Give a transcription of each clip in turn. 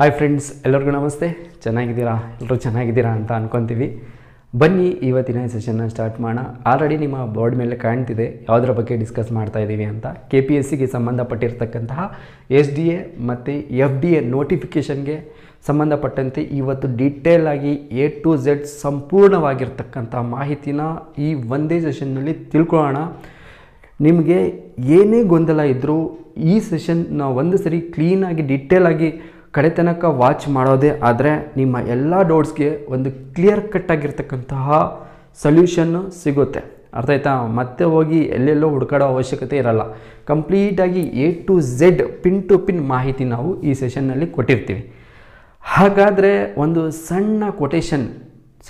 hi friends ಎಲ್ಲರಿಗೂ ನಮಸ್ತೆ ಚೆನ್ನಾಗಿದ್ದೀರಾ ಎಲ್ಲರೂ ಚೆನ್ನಾಗಿದ್ದೀರಾ ಅಂತ ಅನ್ಕೊಂತೀವಿ ಬನ್ನಿ ಇವತ್ತಿನ ಸೆಷನ್ನ ಸ್ಟಾರ್ಟ್ ಮಾಡೋಣ ಆಲ್ರೆಡಿ ನಿಮ್ಮ ಬೋರ್ಡ್ ಮೇಲೆ ಕಾಣ್ತಿದೆ ಯಾವುದರ ಬಗ್ಗೆ ಡಿಸ್ಕಸ್ ಮಾಡ್ತಾ ಇದ್ದೀವಿ ಅಂತ ಕೆ ಪಿ ಎಸ್ ಸಿಗೆ ಸಂಬಂಧಪಟ್ಟಿರ್ತಕ್ಕಂತಹ ಎಸ್ ಡಿ ಎ ಮತ್ತು ಎಫ್ ಡಿ ಎ ನೋಟಿಫಿಕೇಷನ್ಗೆ ಸಂಬಂಧಪಟ್ಟಂತೆ ಇವತ್ತು ಡೀಟೇಲಾಗಿ ಆಗಿ ಎ ಟು ಝೆಡ್ ಸಂಪೂರ್ಣವಾಗಿರ್ತಕ್ಕಂಥ ಮಾಹಿತಿನ ಈ ಒಂದೇ ಸೆಷನ್ನಲ್ಲಿ ತಿಳ್ಕೊಳ್ಳೋಣ ನಿಮಗೆ ಏನೇ ಗೊಂದಲ ಇದ್ದರೂ ಈ ಸೆಷನ್ ಒಂದು ಸರಿ ಕ್ಲೀನಾಗಿ ಡೀಟೇಲಾಗಿ ಕಡೆ ತನಕ ವಾಚ್ ಮಾಡೋದೇ ಆದರೆ ನಿಮ್ಮ ಎಲ್ಲ ಡೌಟ್ಸ್ಗೆ ಒಂದು ಕ್ಲಿಯರ್ ಕಟ್ ಆಗಿರ್ತಕ್ಕಂತಹ ಸೊಲ್ಯೂಷನ್ನು ಸಿಗುತ್ತೆ ಅರ್ಥ ಆಯ್ತಾ ಮತ್ತೆ ಹೋಗಿ ಎಲ್ಲೆಲ್ಲೋ ಹುಡ್ಕಾಡೋ ಅವಶ್ಯಕತೆ ಇರಲ್ಲ ಕಂಪ್ಲೀಟಾಗಿ A to Z pin to pin ಮಾಹಿತಿ ನಾವು ಈ ಸೆಷನ್ನಲ್ಲಿ ಕೊಟ್ಟಿರ್ತೀವಿ ಹಾಗಾದರೆ ಒಂದು ಸಣ್ಣ ಕೊಟೇಶನ್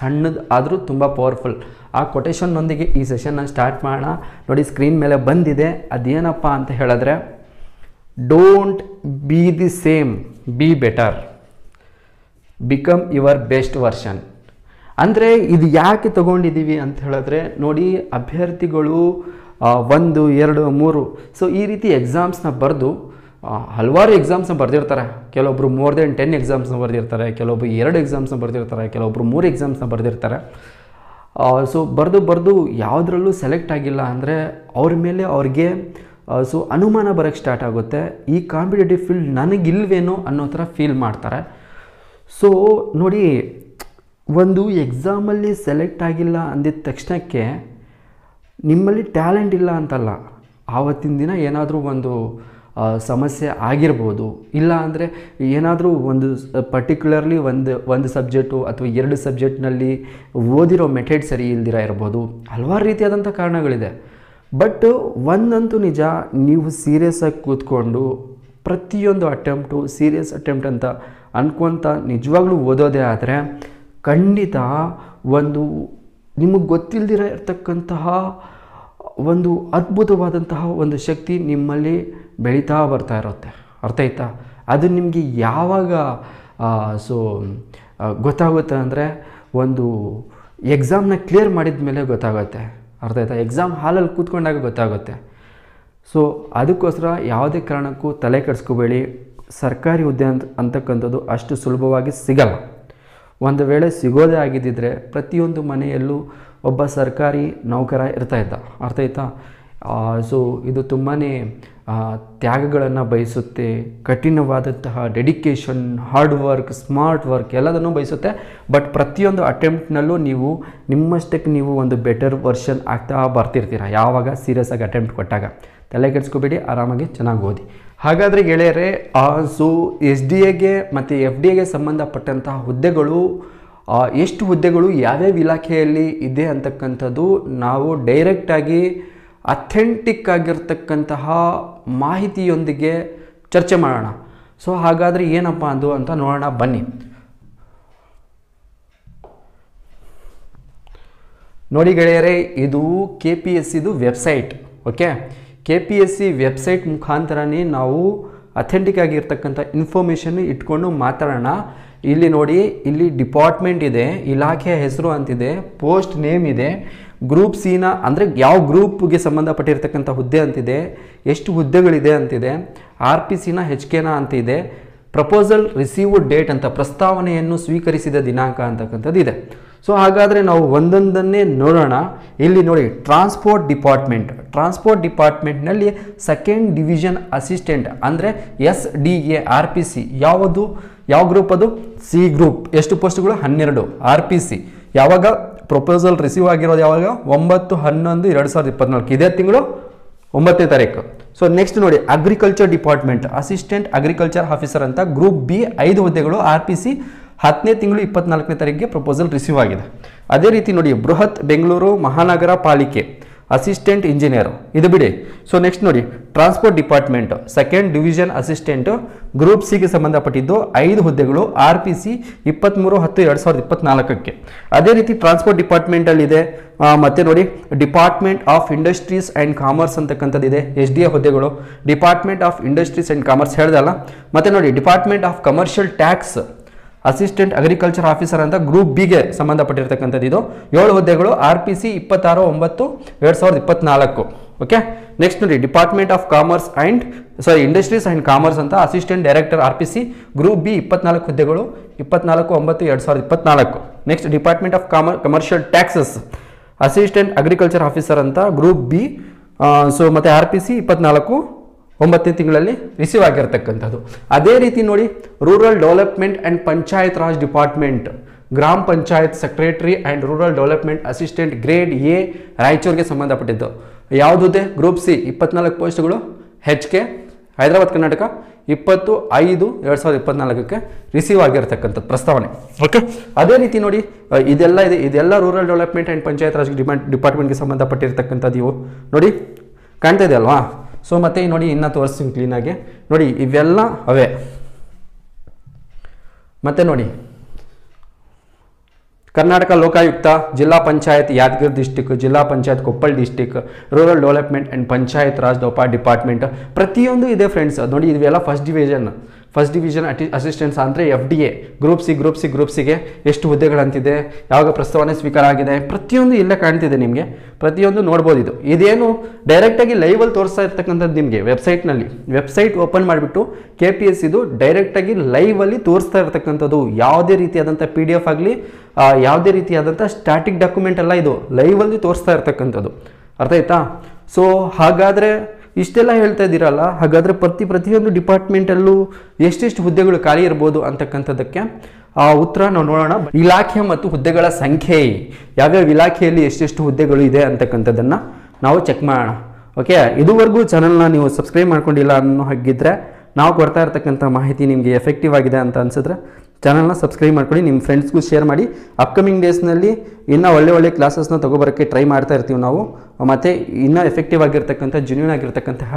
ಸಣ್ಣದು ಆದರೂ ತುಂಬ ಪವರ್ಫುಲ್ ಆ ಕೊಟೇಶನ್ನೊಂದಿಗೆ ಈ ಸೆಷನ್ನ ಸ್ಟಾರ್ಟ್ ಮಾಡೋಣ ನೋಡಿ ಸ್ಕ್ರೀನ್ ಮೇಲೆ ಬಂದಿದೆ ಅದೇನಪ್ಪ ಅಂತ ಹೇಳಿದ್ರೆ don't be the same be better become your best version ಅಂದರೆ ಇದು ಯಾಕೆ ತಗೊಂಡಿದ್ದೀವಿ ಅಂತ ಹೇಳಿದ್ರೆ ನೋಡಿ ಅಭ್ಯರ್ಥಿಗಳು ಒಂದು ಎರಡು ಮೂರು ಸೊ ಈ ರೀತಿ ಎಕ್ಸಾಮ್ಸ್ನ ಬರೆದು ಹಲವಾರು ಎಕ್ಸಾಮ್ಸ್ನ ಬರೆದಿರ್ತಾರೆ ಕೆಲವೊಬ್ರು ಮೋರ್ ದೆನ್ ಟೆನ್ ಎಕ್ಸಾಮ್ಸ್ನ ಬರೆದಿರ್ತಾರೆ ಕೆಲವೊಬ್ರು ಎರಡು ಎಕ್ಸಾಮ್ಸ್ನ ಬರೆದಿರ್ತಾರೆ ಕೆಲವೊಬ್ರು ಮೂರು ಎಕ್ಸಾಮ್ಸ್ನ ಬರೆದಿರ್ತಾರೆ ಸೊ ಬರೆದು ಬರೆದು ಯಾವುದರಲ್ಲೂ ಸೆಲೆಕ್ಟ್ ಆಗಿಲ್ಲ ಅಂದರೆ ಅವ್ರ ಮೇಲೆ ಅವ್ರಿಗೆ ಸೊ ಅನುಮಾನ ಬರೋಕ್ಕೆ ಸ್ಟಾರ್ಟ್ ಆಗುತ್ತೆ ಈ ಕಾಂಪಿಟೇಟಿವ್ ಫೀಲ್ಡ್ ನನಗಿಲ್ವೇನೋ ಅನ್ನೋ ಥರ ಫೀಲ್ ಮಾಡ್ತಾರೆ ಸೊ ನೋಡಿ ಒಂದು ಎಕ್ಸಾಮಲ್ಲಿ ಸೆಲೆಕ್ಟ್ ಆಗಿಲ್ಲ ಅಂದಿದ ತಕ್ಷಣಕ್ಕೆ ನಿಮ್ಮಲ್ಲಿ ಟ್ಯಾಲೆಂಟ್ ಇಲ್ಲ ಅಂತಲ್ಲ ಆವತ್ತಿನ ದಿನ ಏನಾದರೂ ಒಂದು ಸಮಸ್ಯೆ ಆಗಿರ್ಬೋದು ಇಲ್ಲ ಅಂದರೆ ಏನಾದರೂ ಒಂದು ಪರ್ಟಿಕ್ಯುಲರ್ಲಿ ಒಂದು ಒಂದು ಸಬ್ಜೆಕ್ಟು ಅಥವಾ ಎರಡು ಸಬ್ಜೆಕ್ಟ್ನಲ್ಲಿ ಓದಿರೋ ಮೆಥಡ್ ಸರಿ ಇಲ್ದಿರ ಇರ್ಬೋದು ಹಲವಾರು ರೀತಿಯಾದಂಥ ಕಾರಣಗಳಿದೆ ಬಟ್ ಒಂದಂತೂ ನಿಜ ನೀವು ಸೀರಿಯಸ್ ಆಗಿ ಕೂತ್ಕೊಂಡು ಪ್ರತಿಯೊಂದು ಅಟೆಂಪ್ಟು ಸೀರಿಯಸ್ ಅಟೆಂಪ್ಟ್ ಅಂತ ಅನ್ಕೊತ ನಿಜವಾಗ್ಲೂ ಓದೋದೇ ಆದರೆ ಖಂಡಿತ ಒಂದು ನಿಮಗೆ ಗೊತ್ತಿಲ್ಲದಿರ ಇರ್ತಕ್ಕಂತಹ ಒಂದು ಅದ್ಭುತವಾದಂತಹ ಒಂದು ಶಕ್ತಿ ನಿಮ್ಮಲ್ಲಿ ಬೆಳೀತಾ ಬರ್ತಾ ಇರುತ್ತೆ ಅರ್ಥ ಆಯ್ತಾ ಅದು ನಿಮಗೆ ಯಾವಾಗ ಸೊ ಗೊತ್ತಾಗುತ್ತೆ ಅಂದರೆ ಒಂದು ಎಕ್ಸಾಮ್ನ ಕ್ಲಿಯರ್ ಮಾಡಿದ ಮೇಲೆ ಗೊತ್ತಾಗುತ್ತೆ ಅರ್ಥ ಆಯ್ತಾ ಎಕ್ಸಾಮ್ ಹಾಲಲ್ಲಿ ಕೂತ್ಕೊಂಡಾಗ ಗೊತ್ತಾಗುತ್ತೆ ಸೊ ಅದಕ್ಕೋಸ್ಕರ ಯಾವುದೇ ಕಾರಣಕ್ಕೂ ತಲೆ ಕೆಡಿಸ್ಕೋಬೇಡಿ ಸರ್ಕಾರಿ ಹುದ್ದೆ ಅಂತ ಅಂತಕ್ಕಂಥದ್ದು ಅಷ್ಟು ಸುಲಭವಾಗಿ ಸಿಗಲ್ಲ ಒಂದು ವೇಳೆ ಸಿಗೋದೇ ಆಗಿದ್ದಿದ್ರೆ ಪ್ರತಿಯೊಂದು ಮನೆಯಲ್ಲೂ ಒಬ್ಬ ಸರ್ಕಾರಿ ನೌಕರ ಇರ್ತಾ ಇದ್ದ ಅರ್ಥ ಆಯ್ತಾ ಸೊ ಇದು ತುಂಬಾ ತ್ಯಾಗಗಳನ್ನು ಬಯಸುತ್ತೆ ಕಠಿಣವಾದಂತಹ dedication hard work smart work ಎಲ್ಲದನ್ನು ಬಯಸುತ್ತೆ ಬಟ್ ಪ್ರತಿಯೊಂದು ಅಟೆಂಪ್ಟ್ನಲ್ಲೂ ನೀವು ನಿಮ್ಮಷ್ಟಕ್ಕೆ ನೀವು ಒಂದು ಬೆಟರ್ ವರ್ಷನ್ ಆಗ್ತಾ ಬರ್ತಿರ್ತೀರ ಯಾವಾಗ ಸೀರಿಯಸ್ ಆಗಿ ಅಟೆಂಪ್ಟ್ ಕೊಟ್ಟಾಗ ತಲೆ ಕೆಡಿಸ್ಕೋಬೇಡಿ ಆರಾಮಾಗಿ ಚೆನ್ನಾಗಿ ಓದಿ ಹಾಗಾದರೆ ಗೆಳೆಯರೆ ಸೊ ಎಸ್ ಡಿ ಎಗೆ ಮತ್ತು ಎಫ್ ಡಿ ಎಗೆ ಸಂಬಂಧಪಟ್ಟಂತಹ ಹುದ್ದೆಗಳು ಎಷ್ಟು ಹುದ್ದೆಗಳು ಯಾವ್ಯಾವ ಇಲಾಖೆಯಲ್ಲಿ ಇದೆ ಅಂತಕ್ಕಂಥದ್ದು ನಾವು ಡೈರೆಕ್ಟಾಗಿ ಅಥೆಂಟಿಕ್ ಆಗಿರ್ತಕ್ಕಂತಹ ಮಾಹಿತಿಯೊಂದಿಗೆ ಚರ್ಚೆ ಮಾಡೋಣ ಸೊ ಹಾಗಾದರೆ ಏನಪ್ಪ ಅದು ಅಂತ ನೋಡೋಣ ಬನ್ನಿ ನೋಡಿ ಗೆಳೆಯರೆ ಇದು ಕೆ ಪಿ ಎಸ್ ಸಿದು website okay K P S C website ಮುಖಾಂತರನೇ ನಾವು ಅಥೆಂಟಿಕ್ ಆಗಿರ್ತಕ್ಕಂಥ ಇನ್ಫಾರ್ಮೇಷನ್ ಇಟ್ಕೊಂಡು ಮಾತಾಡೋಣ ಇಲ್ಲಿ ನೋಡಿ ಇಲ್ಲಿ ಡಿಪಾರ್ಟ್ಮೆಂಟ್ ಇದೆ ಇಲಾಖೆಯ ಹೆಸರು ಅಂತಿದೆ ಪೋಸ್ಟ್ ನೇಮ್ ಇದೆ ಗ್ರೂಪ್ ಸಿನ ಅಂದರೆ ಯಾವ ಗ್ರೂಪ್ಗೆ ಸಂಬಂಧಪಟ್ಟಿರ್ತಕ್ಕಂಥ ಹುದ್ದೆ ಅಂತಿದೆ ಎಷ್ಟು ಹುದ್ದೆಗಳಿದೆ ಅಂತಿದೆ ಆರ್ ಪಿ ಸಿನ ಹೆಚ್ ಕೆನ ಅಂತಿದೆ ಪ್ರಪೋಸಲ್ ರಿಸೀವ್ ಡೇಟ್ ಅಂತ ಪ್ರಸ್ತಾವನೆಯನ್ನು ಸ್ವೀಕರಿಸಿದ ದಿನಾಂಕ ಅಂತಕ್ಕಂಥದ್ದು ಇದೆ ಸೊ ಹಾಗಾದರೆ ನಾವು ಒಂದೊಂದನ್ನೇ ನೋಡೋಣ ಇಲ್ಲಿ ನೋಡಿ ಟ್ರಾನ್ಸ್ಪೋರ್ಟ್ ಡಿಪಾರ್ಟ್ಮೆಂಟ್ ಟ್ರಾನ್ಸ್ಪೋರ್ಟ್ ಡಿಪಾರ್ಟ್ಮೆಂಟ್ನಲ್ಲಿ ಸೆಕೆಂಡ್ ಡಿವಿಷನ್ ಅಸಿಸ್ಟೆಂಟ್ ಅಂದರೆ S D A R P C ಯಾವುದು ಯಾವ ಗ್ರೂಪ್ ಅದು ಸಿ ಗ್ರೂಪ್ ಎಷ್ಟು ಪೋಸ್ಟ್ಗಳು ಹನ್ನೆರಡು ಆರ್ ಪಿ ಸಿ ಯಾವಾಗ ಪ್ರಪೋಸಲ್ ರಿಸೀವ್ ಆಗಿರೋದು ಯಾವಾಗ ಒಂಬತ್ತು ಹನ್ನೊಂದು ಎರಡು ಸಾವಿರದ ಇಪ್ಪತ್ನಾಲ್ಕು ಇದೇ ತಿಂಗಳು ಒಂಬತ್ತನೇ ತಾರೀಕು ಸೊ ನೆಕ್ಸ್ಟ್ ನೋಡಿ agriculture department assistant agriculture officer ಅಂತ ಗ್ರೂಪ್ ಬಿ ಐದು ಹುದ್ದೆಗಳು ಆರ್ ಪಿ ಸಿ ಹತ್ತನೇ ತಿಂಗಳು ಇಪ್ಪತ್ನಾಲ್ಕನೇ ತಾರೀಕಿಗೆ ಪ್ರಪೋಸಲ್ ರಿಸೀವ್ ಆಗಿದೆ ಅದೇ ರೀತಿ ನೋಡಿ ಬೃಹತ್ ಬೆಂಗಳೂರು ಮಹಾನಗರ ಪಾಲಿಕೆ ಅಸಿಸ್ಟೆಂಟ್ ಇಂಜಿನಿಯರು ಇದು ಬಿಡಿ ಸೊ ನೆಕ್ಸ್ಟ್ ನೋಡಿ transport department second division assistant group ಸಿಗೆ ಸಂಬಂಧಪಟ್ಟಿದ್ದು ಐದು ಹುದ್ದೆಗಳು ಆರ್ ಪಿ ಸಿ ಇಪ್ಪತ್ತ್ಮೂರು ಹತ್ತು ಎರಡು ಸಾವಿರದ ಇಪ್ಪತ್ತ್ನಾಲ್ಕಕ್ಕೆ ಅದೇ ರೀತಿ ಟ್ರಾನ್ಸ್ಪೋರ್ಟ್ ಡಿಪಾರ್ಟ್ಮೆಂಟಲ್ಲಿದೆ ಮತ್ತು ನೋಡಿ department of industries and commerce ಅಂತಕ್ಕಂಥದ್ದಿದೆ ಎಚ್ ಡಿ ಎ ಹುದ್ದೆಗಳು department of industries and commerce ಹೇಳ್ದಲ್ಲ ಮತ್ತು ನೋಡಿ department of commercial tax assistant agriculture officer ಅಂತ ಗ್ರೂಪ್ ಬಿಗೆ ಸಂಬಂಧಪಟ್ಟಿರ್ತಕ್ಕಂಥದ್ದು ಇದು ಏಳು ಹುದ್ದೆಗಳು ಆರ್ ಪಿ ಸಿ ಇಪ್ಪತ್ತಾರು ಒಂಬತ್ತು ಎರಡು ಸಾವಿರದ ಇಪ್ಪತ್ನಾಲ್ಕು ಓಕೆ ನೆಕ್ಸ್ಟ್ ನೋಡಿ department of commerce and sorry industries and commerce ಅಂತ assistant director R P C group B ಇಪ್ಪತ್ನಾಲ್ಕು ಹುದ್ದೆಗಳು ಇಪ್ಪತ್ನಾಲ್ಕು ಒಂಬತ್ತು ಎರಡು ಸಾವಿರದ ಇಪ್ಪತ್ನಾಲ್ಕು next department of commerce commercial taxes assistant agriculture officer ಅಂತ ಗ್ರೂಪ್ ಬಿ ಸೊ ಮತ್ತು ಆರ್ ಪಿ ಸಿ ಇಪ್ಪತ್ನಾಲ್ಕು ಒಂಬತ್ತನೇ ತಿಂಗಳಲ್ಲಿ ರಿಸೀವ್ ಆಗಿರತಕ್ಕಂಥದ್ದು ಅದೇ ರೀತಿ ನೋಡಿ rural development and panchayat raj department ಗ್ರಾಮ panchayat secretary and rural development assistant grade A ರಾಯಚೂರಿಗೆ ಸಂಬಂಧಪಟ್ಟಿದ್ದು ಯಾವುದೇ ಗ್ರೂಪ್ ಸಿ ಇಪ್ಪತ್ನಾಲ್ಕು ಪೋಸ್ಟ್ಗಳು ಹೆಚ್ ಕೆ ಹೈದರಾಬಾದ್ ಕರ್ನಾಟಕ ಇಪ್ಪತ್ತು ಐದು ಎರಡು ಸಾವಿರದ ಇಪ್ಪತ್ನಾಲ್ಕಕ್ಕೆ ರಿಸೀವ್ ಆಗಿರತಕ್ಕಂಥದ್ದು ಪ್ರಸ್ತಾವನೆ ಓಕೆ ಅದೇ ರೀತಿ ನೋಡಿ ಇದೆಲ್ಲ ಇದೆ ಇದೆಲ್ಲ rural development and panchayat raj demand ಡಿಪಾರ್ಟ್ಮೆಂಟ್ಗೆ ಸಂಬಂಧಪಟ್ಟಿರತಕ್ಕಂಥದ್ದು ಇವು ನೋಡಿ ಕಾಣ್ತಾ ಇದೆ ಅಲ್ವಾ ಸೊ ಮತ್ತೆ ನೋಡಿ ಇನ್ನು ತೋರಿಸ್ತೀನಿ ಕ್ಲೀನಾಗಿ ನೋಡಿ ಇವೆಲ್ಲ ಅವೆ ಮತ್ತೆ ನೋಡಿ ಕರ್ನಾಟಕ ಲೋಕಾಯುಕ್ತ ಜಿಲ್ಲಾ ಪಂಚಾಯತ್ ಯಾದಗಿರಿ ಡಿಸ್ಟಿಕ್ ಜಿಲ್ಲಾ panchayat Koppal district rural development and panchayat raj ದೋಪಾ ಡಿಪಾರ್ಟ್ಮೆಂಟ್ ಪ್ರತಿಯೊಂದು ಇದೆ ಫ್ರೆಂಡ್ಸ್ ನೋಡಿ ಇವೆಲ್ಲ ಫಸ್ಟ್ ಡಿವಿಷನ್ ಫಸ್ಟ್ ಡಿವಿಷನ್ ಅಟಿ ಅಸಿಸ್ಟೆಂಟ್ಸ್ ಅಂದರೆ F D A group C group C group ಸಿಗೆ ಎಷ್ಟು ಹುದ್ದೆಗಳಂತಿದೆ ಯಾವಾಗ ಪ್ರಸ್ತಾವನೆ ಸ್ವೀಕಾರ ಆಗಿದೆ ಪ್ರತಿಯೊಂದು ಇಲ್ಲೇ ಕಾಣ್ತಿದೆ ನಿಮಗೆ ಪ್ರತಿಯೊಂದು ನೋಡ್ಬೋದು ಇದು ಇದೇನು ಡೈರೆಕ್ಟಾಗಿ ಲೈವಲ್ಲಿ ತೋರಿಸ್ತಾ ಇರ್ತಕ್ಕಂಥದ್ದು ನಿಮಗೆ ವೆಬ್ಸೈಟ್ನಲ್ಲಿ ವೆಬ್ಸೈಟ್ ಓಪನ್ ಮಾಡಿಬಿಟ್ಟು ಕೆ ಪಿ ಎಸ್ ಇದು ಡೈರೆಕ್ಟಾಗಿ ಲೈವಲ್ಲಿ ತೋರಿಸ್ತಾ ಇರತಕ್ಕಂಥದ್ದು ಯಾವುದೇ ರೀತಿಯಾದಂಥ ಪಿ ಡಿ ಎಫ್ ಆಗಲಿ ಯಾವುದೇ ರೀತಿಯಾದಂಥ ಸ್ಟ್ಯಾಟಿಕ್ ಡಾಕ್ಯುಮೆಂಟ್ ಅಲ್ಲ ಇದು ಲೈವಲ್ಲಿ ತೋರಿಸ್ತಾ ಇರ್ತಕ್ಕಂಥದ್ದು ಅರ್ಥ ಆಯ್ತಾ ಸೊ ಹಾಗಾದರೆ ಇಷ್ಟೆಲ್ಲ ಹೇಳ್ತಾ ಇದ್ದೀರಲ್ಲ ಹಾಗಾದರೆ ಪ್ರತಿ ಪ್ರತಿಯೊಂದು ಡಿಪಾರ್ಟ್ಮೆಂಟಲ್ಲೂ ಎಷ್ಟೆಷ್ಟು ಹುದ್ದೆಗಳು ಖಾಲಿ ಇರ್ಬೋದು ಅಂತಕ್ಕಂಥದ್ದಕ್ಕೆ ಆ ಉತ್ತರ ನಾವು ನೋಡೋಣ ಇಲಾಖೆ ಮತ್ತು ಹುದ್ದೆಗಳ ಸಂಖ್ಯೆ ಯಾವ್ಯಾವ ಇಲಾಖೆಯಲ್ಲಿ ಎಷ್ಟೆಷ್ಟು ಹುದ್ದೆಗಳು ಇದೆ ಅಂತಕ್ಕಂಥದ್ದನ್ನು ನಾವು ಚೆಕ್ ಮಾಡೋಣ ಓಕೆ ಇದುವರೆಗೂ ಚಾನಲ್ನ ನೀವು ಸಬ್ಸ್ಕ್ರೈಬ್ ಮಾಡ್ಕೊಂಡಿಲ್ಲ ಅನ್ನೋ ಹಾಗಿದ್ರೆ ನಾವು ಕೊಡ್ತಾ ಇರತಕ್ಕಂಥ ಮಾಹಿತಿ ನಿಮಗೆ ಎಫೆಕ್ಟಿವ್ ಆಗಿದೆ ಅಂತ ಅನ್ಸಿದ್ರೆ ಚಾನಲ್ನ ಸಬ್ಸ್ಕ್ರೈಬ್ ಮಾಡ್ಕೊಳ್ಳಿ ನಿಮ್ಮ ಫ್ರೆಂಡ್ಸ್ಗೂ ಶೇರ್ ಮಾಡಿ ಅಪ್ಕಮಿಂಗ್ ಡೇಸ್ನಲ್ಲಿ ಇನ್ನೂ ಒಳ್ಳೆ ಒಳ್ಳೆ ಕ್ಲಾಸಸ್ನ ತೊಗೊಬರೋಕ್ಕೆ ಟ್ರೈ ಮಾಡ್ತಾ ಇರ್ತೀವಿ ನಾವು ಮತ್ತು ಇನ್ನೂ ಎಫೆಕ್ಟಿವ್ ಆಗಿರ್ತಕ್ಕಂಥ ಜೆನ್ಯೂನ್ ಆಗಿರ್ತಕ್ಕಂತಹ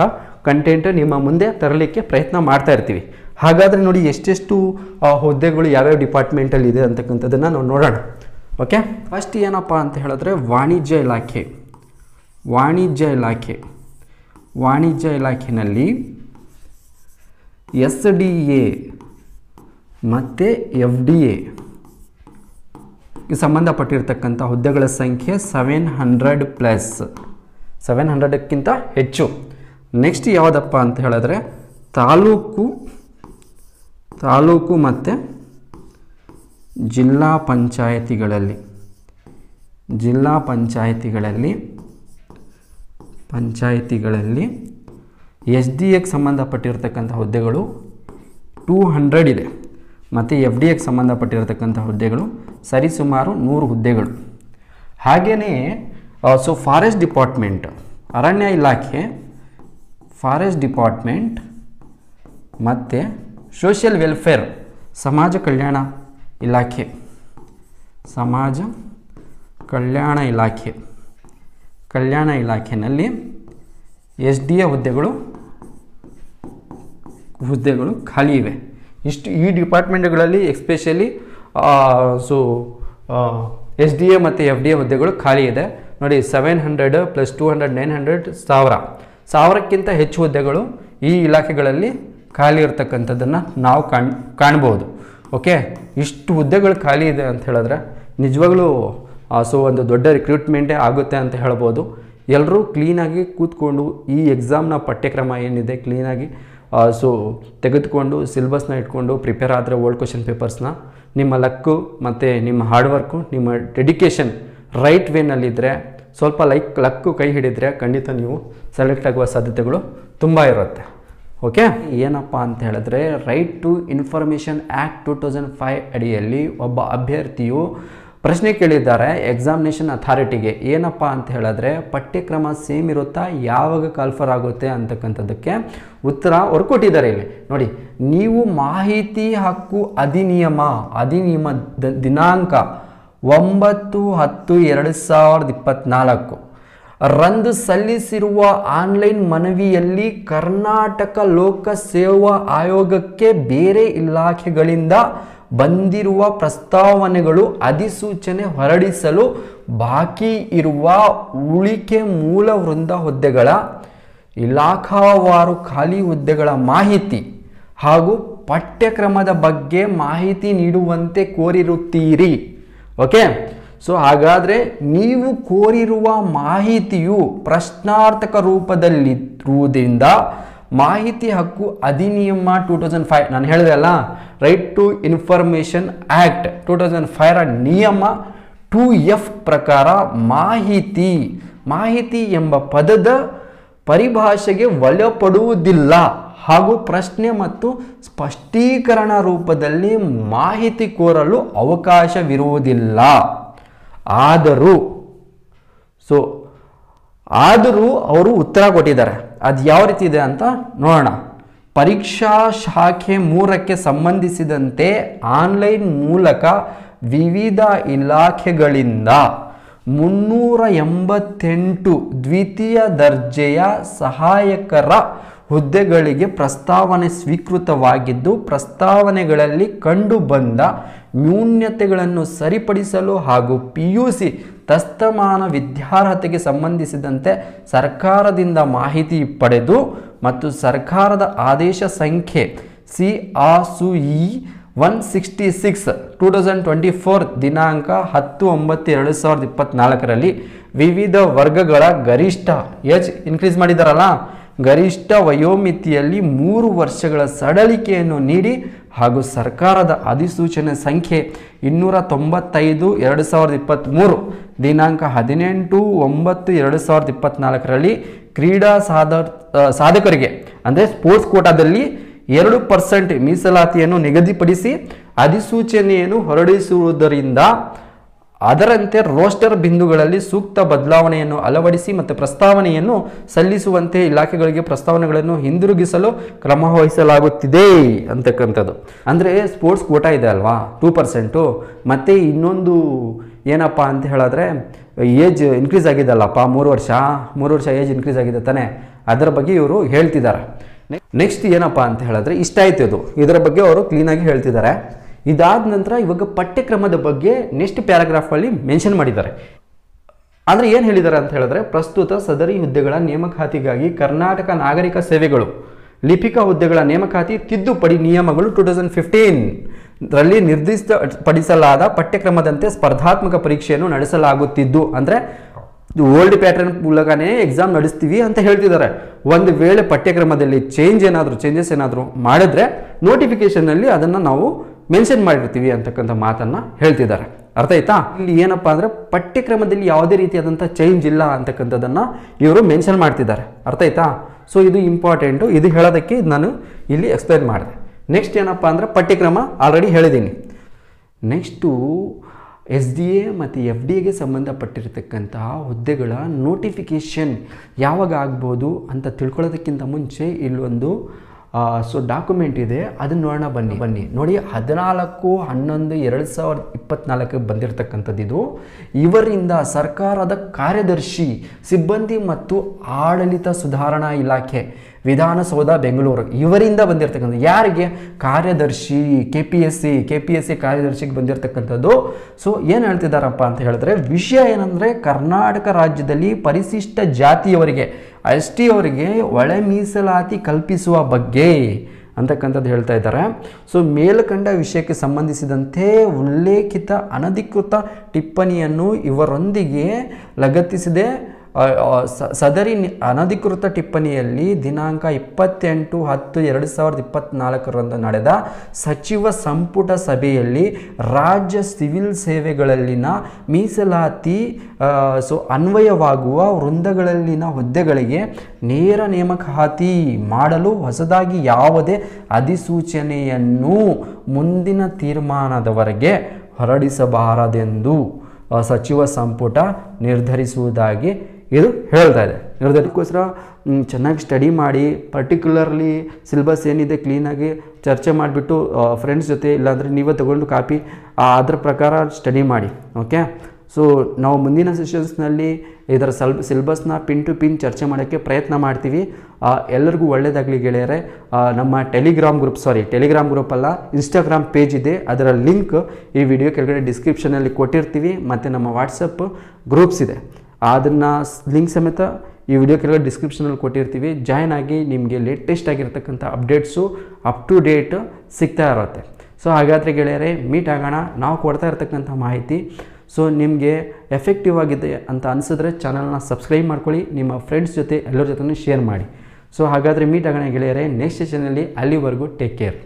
ಕಂಟೆಂಟ್ ನಿಮ್ಮ ಮುಂದೆ ತರಲಿಕ್ಕೆ ಪ್ರಯತ್ನ ಮಾಡ್ತಾ ಇರ್ತೀವಿ ಹಾಗಾದರೆ ನೋಡಿ ಎಷ್ಟೆಷ್ಟು ಹುದ್ದೆಗಳು ಯಾವ್ಯಾವ ಡಿಪಾರ್ಟ್ಮೆಂಟಲ್ಲಿ ಇದೆ ಅಂತಕ್ಕಂಥದ್ದನ್ನು ನಾವು ನೋಡೋಣ ಓಕೆ ಫಸ್ಟ್ ಏನಪ್ಪ ಅಂತ ಹೇಳಿದ್ರೆ ವಾಣಿಜ್ಯ ಇಲಾಖೆ ವಾಣಿಜ್ಯ ಇಲಾಖೆ ವಾಣಿಜ್ಯ ಇಲಾಖೆಯಲ್ಲಿ ಎಸ್ ಡಿ ಎ ಮತ್ತು ಎಫ್ ಡಿ ಎ ಸಂಬಂಧಪಟ್ಟಿರ್ತಕ್ಕಂಥ ಹುದ್ದೆಗಳ ಸಂಖ್ಯೆ ಸೆವೆನ್ ಹಂಡ್ರೆಡ್ ಪ್ಲಸ್ ಸೆವೆನ್ ಹಂಡ್ರೆಡಕ್ಕಿಂತ ಹೆಚ್ಚು ನೆಕ್ಸ್ಟ್ ಯಾವುದಪ್ಪ ಅಂತ ಹೇಳಿದ್ರೆ ತಾಲೂಕು ತಾಲೂಕು ಮತ್ತು ಜಿಲ್ಲಾ ಪಂಚಾಯಿತಿಗಳಲ್ಲಿ ಜಿಲ್ಲಾ ಪಂಚಾಯಿತಿಗಳಲ್ಲಿ ಪಂಚಾಯಿತಿಗಳಲ್ಲಿ ಎಸ್ ಡಿ ಎಗೆ ಸಂಬಂಧಪಟ್ಟಿರ್ತಕ್ಕಂಥ ಹುದ್ದೆಗಳು ಟೂ ಹಂಡ್ರೆಡ್ ಇದೆ ಮತ್ತು ಎಫ್ ಡಿ ಎಗೆ ಸಂಬಂಧಪಟ್ಟಿರತಕ್ಕಂಥ ಹುದ್ದೆಗಳು ಸರಿಸುಮಾರು ನೂರು ಹುದ್ದೆಗಳು ಹಾಗೆಯೇ ಸೊ ಫಾರೆಸ್ಟ್ ಡಿಪಾರ್ಟ್ಮೆಂಟ್ ಅರಣ್ಯ ಇಲಾಖೆ ಫಾರೆಸ್ಟ್ ಡಿಪಾರ್ಟ್ಮೆಂಟ್ ಮತ್ತು ಸೋಷಿಯಲ್ ವೆಲ್ಫೇರ್ ಸಮಾಜ ಕಲ್ಯಾಣ ಇಲಾಖೆ ಸಮಾಜ ಕಲ್ಯಾಣ ಇಲಾಖೆ ಕಲ್ಯಾಣ ಇಲಾಖೆಯಲ್ಲಿ ಎಸ್ ಡಿ ಎ ಹುದ್ದೆಗಳು ಹುದ್ದೆಗಳು ಖಾಲಿ ಇವೆ ಇಷ್ಟು ಈ ಡಿಪಾರ್ಟ್ಮೆಂಟ್ಗಳಲ್ಲಿ especially so S D A ಮತ್ತು ಎಫ್ ಡಿ ಎ ಹುದ್ದೆಗಳು ಖಾಲಿ ಇದೆ ನೋಡಿ seven hundred plus two hundred nine hundred ಸಾವಿರ ಸಾವಿರಕ್ಕಿಂತ ಹೆಚ್ಚು ಹುದ್ದೆಗಳು ಈ ಇಲಾಖೆಗಳಲ್ಲಿ ಖಾಲಿ ಇರ್ತಕ್ಕಂಥದ್ದನ್ನು ನಾವು ಕಾಣ್ ಕಾಣ್ಬೋದು ಓಕೆ ಇಷ್ಟು ಹುದ್ದೆಗಳು ಖಾಲಿ ಇದೆ ಅಂತ ಹೇಳಿದ್ರೆ ನಿಜವಾಗ್ಲೂ ಸೊ ಒಂದು ದೊಡ್ಡ ರಿಕ್ರೂಟ್ಮೆಂಟೇ ಆಗುತ್ತೆ ಅಂತ ಹೇಳ್ಬೋದು ಎಲ್ಲರೂ ಕ್ಲೀನಾಗಿ ಕೂತ್ಕೊಂಡು ಈ ಎಕ್ಸಾಮ್ನ ಪಠ್ಯಕ್ರಮ ಏನಿದೆ ಕ್ಲೀನಾಗಿ ಸೊ ತೆಗೆದುಕೊಂಡು ಸಿಲೆಬಸ್ನ ಇಟ್ಕೊಂಡು ಪ್ರಿಪೇರ್ ಆದರೆ ಓಲ್ಡ್ ಕ್ವಶನ್ ಪೇಪರ್ಸ್ನ ನಿಮ್ಮ ಲಕ್ಕು ಮತ್ತು ನಿಮ್ಮ ಹಾರ್ಡ್ ವರ್ಕು ನಿಮ್ಮ ಡೆಡಿಕೇಶನ್ ರೈಟ್ ವೇನಲ್ಲಿದ್ದರೆ ಸ್ವಲ್ಪ ಲೈಕ್ ಲಕ್ಕು ಕೈ ಹಿಡಿದರೆ ಖಂಡಿತ ನೀವು ಸೆಲೆಕ್ಟ್ ಆಗುವ ಸಾಧ್ಯತೆಗಳು ತುಂಬ ಇರುತ್ತೆ ಓಕೆ ಏನಪ್ಪ ಅಂತ ಹೇಳಿದ್ರೆ right to information act two thousand five ಅಡಿಯಲ್ಲಿ ಒಬ್ಬ ಅಭ್ಯರ್ಥಿಯು ಪ್ರಶ್ನೆ ಕೇಳಿದ್ದಾರೆ ಎಕ್ಸಾಮಿನೇಷನ್ ಅಥಾರಿಟಿಗೆ ಏನಪ್ಪಾ ಅಂತ ಹೇಳಿದ್ರೆ ಪಠ್ಯಕ್ರಮ ಸೇಮ್ ಇರುತ್ತಾ ಯಾವಾಗ ಕಾಲ್ಫರ್ ಆಗುತ್ತೆ ಅಂತಕ್ಕಂಥದ್ದಕ್ಕೆ ಉತ್ತರ ಅವ್ರು ಕೊಟ್ಟಿದ್ದಾರೆ ಇಲ್ಲಿ ನೋಡಿ ನೀವು ಮಾಹಿತಿ ಹಕ್ಕು ಅಧಿನಿಯಮ ಅಧಿನಿಯಮ ದಿನಾಂಕ ಒಂಬತ್ತು ಹತ್ತು ಎರಡು ಸಾವಿರದ ಇಪ್ಪತ್ತ್ನಾಲ್ಕು ರಂದು ಸಲ್ಲಿಸಿರುವ ಆನ್ಲೈನ್ ಮನವಿಯಲ್ಲಿ ಕರ್ನಾಟಕ ಲೋಕ ಸೇವಾ ಆಯೋಗಕ್ಕೆ ಬೇರೆ ಇಲಾಖೆಗಳಿಂದ ಬಂದಿರುವ ಪ್ರಸ್ತಾವನೆಗಳು ಅಧಿಸೂಚನೆ ಹೊರಡಿಸಲು ಬಾಕಿ ಇರುವ ಉಳಿಕೆ ಮೂಲ ವೃಂದ ಹುದ್ದೆಗಳ ಇಲಾಖಾವಾರು ಖಾಲಿ ಹುದ್ದೆಗಳ ಮಾಹಿತಿ ಹಾಗೂ ಪಠ್ಯಕ್ರಮದ ಬಗ್ಗೆ ಮಾಹಿತಿ ನೀಡುವಂತೆ ಕೋರಿರುತ್ತೀರಿ ಓಕೆ ಸೊ ಹಾಗಾದರೆ ನೀವು ಕೋರಿರುವ ಮಾಹಿತಿಯು ಪ್ರಶ್ನಾರ್ಥಕ ರೂಪದಲ್ಲಿರುವುದರಿಂದ ಮಾಹಿತಿ ಹಕ್ಕು ಅಧಿನಿಯಮ ಟೂ ತೌಸಂಡ್ ಫೈವ್ ನಾನು ಹೇಳಿದೆ ಅಲ್ಲ right to information act two thousand ಫೈವ್ರ ನಿಯಮ ಟು ಎಫ್ ಪ್ರಕಾರ ಮಾಹಿತಿ ಮಾಹಿತಿ ಎಂಬ ಪದದ ಪರಿಭಾಷೆಗೆ ಒಳಪಡುವುದಿಲ್ಲ ಹಾಗೂ ಪ್ರಶ್ನೆ ಮತ್ತು ಸ್ಪಷ್ಟೀಕರಣ ರೂಪದಲ್ಲಿ ಮಾಹಿತಿ ಕೋರಲು ಅವಕಾಶವಿರುವುದಿಲ್ಲ ಆದರೂ ಸೊ ಆದರೂ ಅವರು ಉತ್ತರ ಕೊಟ್ಟಿದ್ದಾರೆ ಅದು ಯಾವ ರೀತಿ ಇದೆ ಅಂತ ನೋಡೋಣ ಪರೀಕ್ಷಾ ಶಾಖೆ ಮೂರಕ್ಕೆ ಸಂಬಂಧಿಸಿದಂತೆ ಆನ್ಲೈನ್ ಮೂಲಕ ವಿವಿಧ ಇಲಾಖೆಗಳಿಂದ ಮುನ್ನೂರ ಎಂಬತ್ತೆಂಟು ದ್ವಿತೀಯ ದರ್ಜೆಯ ಸಹಾಯಕರ ಹುದ್ದೆಗಳಿಗೆ ಪ್ರಸ್ತಾವನೆ ಸ್ವೀಕೃತವಾಗಿದ್ದು ಪ್ರಸ್ತಾವನೆಗಳಲ್ಲಿ ಕಂಡುಬಂದ ನ್ಯೂನ್ಯತೆಗಳನ್ನು ಸರಿಪಡಿಸಲು ಹಾಗೂ ಪಿ ಯು ಸಿ ತಸ್ತಮಾನ ವಿದ್ಯಾರ್ಹತೆಗೆ ಸಂಬಂಧಿಸಿದಂತೆ ಸರ್ಕಾರದಿಂದ ಮಾಹಿತಿ ಪಡೆದು ಮತ್ತು ಸರ್ಕಾರದ ಆದೇಶ ಸಂಖ್ಯೆ ಸಿ ಆ ಸು ಇ one sixty six two thousand twenty four ದಿನಾಂಕ ಹತ್ತು ಒಂಬತ್ತು ಎರಡು ಸಾವಿರದ ಇಪ್ಪತ್ತ್ನಾಲ್ಕರಲ್ಲಿ ವಿವಿಧ ವರ್ಗಗಳ ಗರಿಷ್ಠ ಏಜ್ ಇನ್ಕ್ರೀಸ್ ಮಾಡಿದಾರಲ್ಲ ಗರಿಷ್ಠ ವಯೋಮಿತಿಯಲ್ಲಿ ಮೂರು ವರ್ಷಗಳ ಸಡಲಿಕೆಯನ್ನು ನೀಡಿ ಹಾಗೂ ಸರ್ಕಾರದ ಅಧಿಸೂಚನೆ ಸಂಖ್ಯೆ ಇನ್ನೂರ ತೊಂಬತ್ತೈದು ಎರಡು ಸಾವಿರದ ಇಪ್ಪತ್ತ್ಮೂರು ದಿನಾಂಕ ಹದಿನೆಂಟು ಒಂಬತ್ತು ಎರಡು ಸಾವಿರದ ಇಪ್ಪತ್ತ್ನಾಲ್ಕರಲ್ಲಿ ಕ್ರೀಡಾ ಸಾಧ ಸಾಧಕರಿಗೆ ಅಂದರೆ ಸ್ಪೋರ್ಟ್ಸ್ ಕೋಟಾದಲ್ಲಿ ಎರಡು ಪರ್ಸೆಂಟ್ ಮೀಸಲಾತಿಯನ್ನು ನಿಗದಿಪಡಿಸಿ ಅಧಿಸೂಚನೆಯನ್ನು ಹೊರಡಿಸುವುದರಿಂದ ಅದರಂತೆ ರೋಸ್ಟರ್ ಬಿಂದುಗಳಲ್ಲಿ ಸೂಕ್ತ ಬದಲಾವಣೆಯನ್ನು ಅಳವಡಿಸಿ ಮತ್ತು ಪ್ರಸ್ತಾವನೆಯನ್ನು ಸಲ್ಲಿಸುವಂತೆ ಇಲಾಖೆಗಳಿಗೆ ಪ್ರಸ್ತಾವನೆಗಳನ್ನು ಹಿಂದಿರುಗಿಸಲು ಕ್ರಮ ವಹಿಸಲಾಗುತ್ತಿದೆ ಅಂತಕ್ಕಂಥದ್ದು ಅಂದರೆ ಸ್ಪೋರ್ಟ್ಸ್ ಕೋಟಾ ಇದೆ ಅಲ್ವಾ ಟೂ ಪರ್ಸೆಂಟು ಮತ್ತು ಇನ್ನೊಂದು ಏನಪ್ಪ ಅಂತ ಹೇಳಿದ್ರೆ ಏಜ್ ಇನ್ಕ್ರೀಸ್ ಆಗಿದೆಲ್ಲಪ್ಪ ಮೂರು ವರ್ಷ ಮೂರು ವರ್ಷ ಏಜ್ ಇನ್ಕ್ರೀಸ್ ಆಗಿದೆ ತಾನೆ ಅದರ ಬಗ್ಗೆ ಇವರು ಹೇಳ್ತಿದ್ದಾರೆ ನೆಕ್ಸ್ಟ್ ಏನಪ್ಪ ಅಂತ ಹೇಳಿದ್ರೆ ಇಷ್ಟ ಆಯ್ತು ಅದು ಇದರ ಬಗ್ಗೆ ಅವರು ಕ್ಲೀನಾಗಿ ಹೇಳ್ತಿದ್ದಾರೆ ಇದಾದ ನಂತರ ಇವಾಗ ಪಠ್ಯಕ್ರಮದ ಬಗ್ಗೆ ನೆಕ್ಸ್ಟ್ ಪ್ಯಾರಾಗ್ರಾಫಲ್ಲಿ ಮೆನ್ಷನ್ ಮಾಡಿದ್ದಾರೆ ಆದರೆ ಏನು ಹೇಳಿದ್ದಾರೆ ಅಂತ ಹೇಳಿದ್ರೆ ಪ್ರಸ್ತುತ ಸದರಿ ಹುದ್ದೆಗಳ ನೇಮಕಾತಿಗಾಗಿ ಕರ್ನಾಟಕ ನಾಗರಿಕ ಸೇವೆಗಳು ಲಿಪಿಕಾ ಹುದ್ದೆಗಳ ನೇಮಕಾತಿ ತಿದ್ದುಪಡಿ ನಿಯಮಗಳು ಟೂ ತೌಸಂಡ್ ಫಿಫ್ಟೀನ್ ರಲ್ಲಿ ನಿರ್ದಿಷ್ಟ ಪಡಿಸಲಾದ ಪಠ್ಯಕ್ರಮದಂತೆ ಸ್ಪರ್ಧಾತ್ಮಕ ಪರೀಕ್ಷೆಯನ್ನು ನಡೆಸಲಾಗುತ್ತಿದ್ದು ಅಂದರೆ ಓಲ್ಡ್ ಪ್ಯಾಟರ್ನ್ ಮೂಲಕನೇ ಎಕ್ಸಾಮ್ ನಡೆಸ್ತೀವಿ ಅಂತ ಹೇಳ್ತಿದ್ದಾರೆ ಒಂದು ವೇಳೆ ಪಠ್ಯಕ್ರಮದಲ್ಲಿ ಚೇಂಜ್ ಏನಾದರೂ ಚೇಂಜಸ್ ಏನಾದರೂ ಮಾಡಿದ್ರೆ ಅಲ್ಲಿ ಅದನ್ನು ನಾವು ಮೆನ್ಷನ್ ಮಾಡಿರ್ತೀವಿ ಅಂತಕ್ಕಂಥ ಮಾತನ್ನು ಹೇಳ್ತಿದ್ದಾರೆ ಅರ್ಥ ಆಯ್ತಾ ಇಲ್ಲಿ ಏನಪ್ಪ ಅಂದರೆ ಪಠ್ಯಕ್ರಮದಲ್ಲಿ ಯಾವುದೇ ರೀತಿಯಾದಂಥ ಚೇಂಜ್ ಇಲ್ಲ ಅಂತಕ್ಕಂಥದ್ದನ್ನು ಇವರು ಮೆನ್ಷನ್ ಮಾಡ್ತಿದ್ದಾರೆ ಅರ್ಥ ಆಯ್ತಾ ಸೊ ಇದು ಇಂಪಾರ್ಟೆಂಟು ಇದು ಹೇಳೋದಕ್ಕೆ ನಾನು ಇಲ್ಲಿ ಎಕ್ಸ್ಪ್ಲೈನ್ ಮಾಡಿದೆ ನೆಕ್ಸ್ಟ್ ಏನಪ್ಪ ಅಂದರೆ ಪಠ್ಯಕ್ರಮ ಆಲ್ರೆಡಿ ಹೇಳಿದ್ದೀನಿ ನೆಕ್ಸ್ಟು ಎಸ್ ಡಿ ಎ ಮತ್ತು ಎಫ್ ಡಿ ಎಗೆ ಸಂಬಂಧಪಟ್ಟಿರತಕ್ಕಂತಹ ಹುದ್ದೆಗಳ ನೋಟಿಫಿಕೇಷನ್ ಯಾವಾಗ ಆಗ್ಬೋದು ಅಂತ ತಿಳ್ಕೊಳ್ಳೋದಕ್ಕಿಂತ ಮುಂಚೆ ಇಲ್ಲೊಂದು ಸೊ ಡಾಕ್ಯುಮೆಂಟ್ ಇದೆ ಅದನ್ನ ನೋಡೋಣ ಬನ್ನಿ ಬನ್ನಿ ನೋಡಿ ಹದಿನಾಲ್ಕು ಹನ್ನೊಂದು ಎರಡು ಸಾವಿರದ ಇಪ್ಪತ್ನಾಲ್ಕಕ್ಕೆ ಬಂದಿರತಕ್ಕಂಥದ್ದು ಇದು ಇವರಿಂದ ಸರ್ಕಾರದ ಕಾರ್ಯದರ್ಶಿ ಸಿಬ್ಬಂದಿ ಮತ್ತು ಆಡಳಿತ ಸುಧಾರಣಾ ಇಲಾಖೆ ವಿಧಾನಸೌಧ ಬೆಂಗಳೂರು ಇವರಿಂದ ಬಂದಿರತಕ್ಕಂಥ ಯಾರಿಗೆ ಕಾರ್ಯದರ್ಶಿ K P S C K P S C ಕಾರ್ಯದರ್ಶಿಗೆ ಬಂದಿರತಕ್ಕಂಥದ್ದು ಸೊ ಏನು ಹೇಳ್ತಿದ್ದಾರಪ್ಪ ಅಂತ ಹೇಳಿದ್ರೆ ವಿಷಯ ಏನಂದರೆ ಕರ್ನಾಟಕ ರಾಜ್ಯದಲ್ಲಿ ಪರಿಶಿಷ್ಟ ಜಾತಿಯವರಿಗೆ ಎಸ್ ಟಿ ಅವರಿಗೆ ಒಳೆ ಮೀಸಲಾತಿ ಕಲ್ಪಿಸುವ ಬಗ್ಗೆ ಅಂತಕ್ಕಂಥದ್ದು ಹೇಳ್ತಾ ಇದ್ದಾರೆ ಸೊ ಮೇಲ್ಕಂಡ ವಿಷಯಕ್ಕೆ ಸಂಬಂಧಿಸಿದಂತೆ ಉಲ್ಲೇಖಿತ ಅನಧಿಕೃತ ಟಿಪ್ಪಣಿಯನ್ನು ಇವರೊಂದಿಗೆ ಲಗತ್ತಿಸದೆ ಸದರಿ ಅನಧಿಕೃತ ಟಿಪ್ಪಣಿಯಲ್ಲಿ ದಿನಾಂಕ ಇಪ್ಪತ್ತೆಂಟು ಹತ್ತು ಎರಡು ಸಾವಿರದ ಇಪ್ಪತ್ತ್ನಾಲ್ಕರಂದು ನಡೆದ ಸಚಿವ ಸಂಪುಟ ಸಭೆಯಲ್ಲಿ ರಾಜ್ಯ ಸಿವಿಲ್ ಸೇವೆಗಳಲ್ಲಿನ ಮೀಸಲಾತಿ ಸೊ ಅನ್ವಯವಾಗುವ ವೃಂದಗಳಲ್ಲಿನ ಹುದ್ದೆಗಳಿಗೆ ನೇರ ನೇಮಕಾತಿ ಮಾಡಲು ಹೊಸದಾಗಿ ಯಾವುದೇ ಅಧಿಸೂಚನೆಯನ್ನು ಮುಂದಿನ ತೀರ್ಮಾನದವರೆಗೆ ಹೊರಡಿಸಬಾರದೆಂದು ಸಚಿವ ಸಂಪುಟ ನಿರ್ಧರಿಸುವುದಾಗಿ ಇದು ಹೇಳ್ತಾ ಇದೆ ಅದಕ್ಕೋಸ್ಕರ ಚೆನ್ನಾಗಿ ಸ್ಟಡಿ ಮಾಡಿ ಪರ್ಟಿಕ್ಯುಲರ್ಲಿ ಸಿಲೆಬಸ್ ಏನಿದೆ ಕ್ಲೀನಾಗಿ ಚರ್ಚೆ ಮಾಡಿಬಿಟ್ಟು ಫ್ರೆಂಡ್ಸ್ ಜೊತೆ ಇಲ್ಲಾಂದರೆ ನೀವೇ ತಗೊಂಡು ಕಾಪಿ ಅದರ ಪ್ರಕಾರ ಸ್ಟಡಿ ಮಾಡಿ ಓಕೆ ಸೊ ನಾವು ಮುಂದಿನ ಸೆಷನ್ಸ್ನಲ್ಲಿ ಇದರ ಸಲ್ ಸಿಲೆಬಸ್ನ ಪಿನ್ ಟು ಪಿನ್ ಚರ್ಚೆ ಮಾಡೋಕ್ಕೆ ಪ್ರಯತ್ನ ಮಾಡ್ತೀವಿ ಎಲ್ಲರಿಗೂ ಒಳ್ಳೆಯದಾಗಲಿ ಗೆಳೆಯರೆ ನಮ್ಮ Telegram group sorry Telegram group ಅಲ್ಲ ಇನ್ಸ್ಟಾಗ್ರಾಮ್ ಪೇಜ್ ಇದೆ ಅದರ ಲಿಂಕ್ ಈ ವಿಡಿಯೋ ಕೆಳಗಡೆ ಡಿಸ್ಕ್ರಿಪ್ಷನಲ್ಲಿ ಕೊಟ್ಟಿರ್ತೀವಿ ಮತ್ತು ನಮ್ಮ ವಾಟ್ಸಪ್ ಗ್ರೂಪ್ಸ್ ಇದೆ ಅದನ್ನು ಲಿಂಕ್ ಸಮೇತ ಈ ವಿಡಿಯೋ ಕೆಳಗೆ ಡಿಸ್ಕ್ರಿಪ್ಷನಲ್ಲಿ ಕೊಟ್ಟಿರ್ತೀವಿ ಜಾಯ್ನ್ ಆಗಿ ನಿಮಗೆ ಲೇಟೆಸ್ಟ್ ಆಗಿರ್ತಕ್ಕಂಥ ಅಪ್ಡೇಟ್ಸು ಅಪ್ ಟು ಡೇಟ್ ಸಿಗ್ತಾ ಇರುತ್ತೆ ಸೊ ಹಾಗಾದರೆ ಗೆಳೆಯರೆ ಮೀಟ್ ಆಗೋಣ ನಾವು ಕೊಡ್ತಾ ಇರ್ತಕ್ಕಂಥ ಮಾಹಿತಿ ಸೊ ನಿಮಗೆ ಎಫೆಕ್ಟಿವ್ ಆಗಿದೆ ಅಂತ ಅನಿಸಿದ್ರೆ ಚಾನಲ್ನ ಸಬ್ಸ್ಕ್ರೈಬ್ ಮಾಡ್ಕೊಳ್ಳಿ ನಿಮ್ಮ ಫ್ರೆಂಡ್ಸ್ ಜೊತೆ ಎಲ್ಲರ ಜೊತೆ ಶೇರ್ ಮಾಡಿ ಸೊ ಹಾಗಾದರೆ ಮೀಟ್ ಆಗೋಣ ಗೆಳೆಯರೆ ನೆಕ್ಸ್ಟ್ ಸೆಷನಲ್ಲಿ ಅಲ್ಲಿವರೆಗೂ ಟೇಕ್ ಕೇರ್